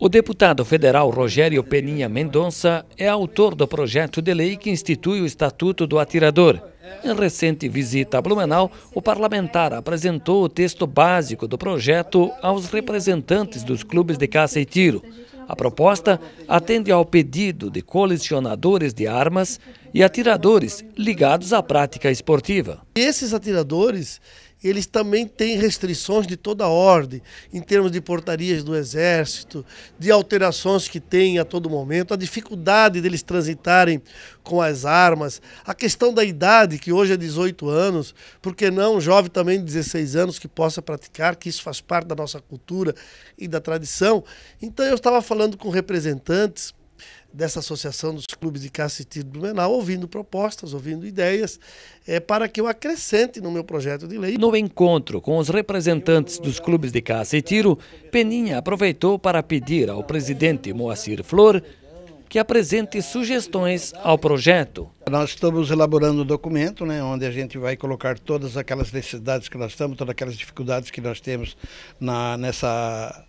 O deputado federal Rogério Peninha Mendonça é autor do projeto de lei que institui o Estatuto do Atirador. Em recente visita a Blumenau, o parlamentar apresentou o texto básico do projeto aos representantes dos clubes de caça e tiro. A proposta atende ao pedido de colecionadores de armas e atiradores ligados à prática esportiva. Esses atiradores eles também têm restrições de toda ordem, em termos de portarias do Exército, de alterações que têm a todo momento, a dificuldade deles transitarem com as armas, a questão da idade, que hoje é 18 anos, por que não um jovem também de 16 anos que possa praticar, que isso faz parte da nossa cultura e da tradição. Então eu estava falando com representantes dessa Associação dos Clubes de Caça e Tiro do Menal, ouvindo propostas, ouvindo ideias, é, para que eu acrescente no meu projeto de lei. No encontro com os representantes dos clubes de caça e tiro, Peninha aproveitou para pedir ao presidente Moacir Flor que apresente sugestões ao projeto. Nós estamos elaborando um documento, né, onde a gente vai colocar todas aquelas necessidades que nós estamos, todas aquelas dificuldades que nós temos na, nessa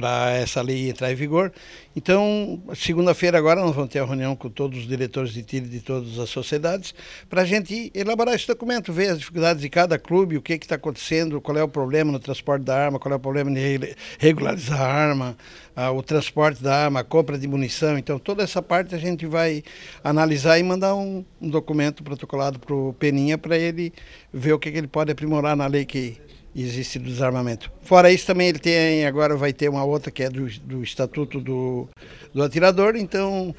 para essa lei entrar em vigor. Então, segunda-feira agora nós vamos ter a reunião com todos os diretores de tiro de todas as sociedades para a gente elaborar esse documento, ver as dificuldades de cada clube, o que é está acontecendo, qual é o problema no transporte da arma, qual é o problema de regularizar a arma, ah, o transporte da arma, a compra de munição. Então, toda essa parte a gente vai analisar e mandar um, um documento protocolado para o Peninha para ele ver o que, é que ele pode aprimorar na lei que existe do desarmamento. Fora isso, também ele tem, agora vai ter uma outra que é do, do Estatuto do, do Atirador, então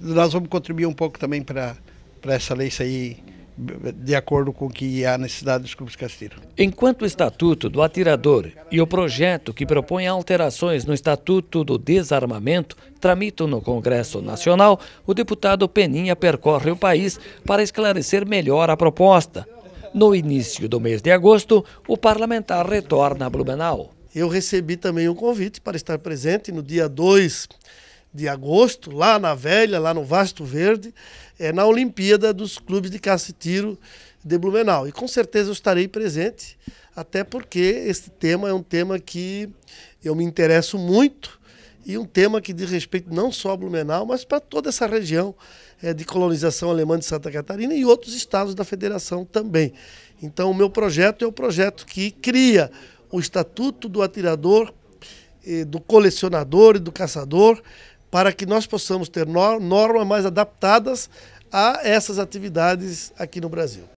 nós vamos contribuir um pouco também para essa lei sair de acordo com o que há necessidade dos clubes castigo. Enquanto o Estatuto do Atirador e o projeto que propõe alterações no Estatuto do Desarmamento tramitam no Congresso Nacional, o deputado Peninha percorre o país para esclarecer melhor a proposta. No início do mês de agosto, o parlamentar retorna a Blumenau. Eu recebi também um convite para estar presente no dia 2 de agosto, lá na Velha, lá no Vasto Verde, é, na Olimpíada dos Clubes de Caça e Tiro de Blumenau. E com certeza eu estarei presente, até porque esse tema é um tema que eu me interesso muito e um tema que diz respeito não só a Blumenau, mas para toda essa região é, de colonização alemã de Santa Catarina e outros estados da federação também. Então, o meu projeto é o projeto que cria o Estatuto do Atirador, eh, do Colecionador e do Caçador, para que nós possamos ter normas mais adaptadas a essas atividades aqui no Brasil.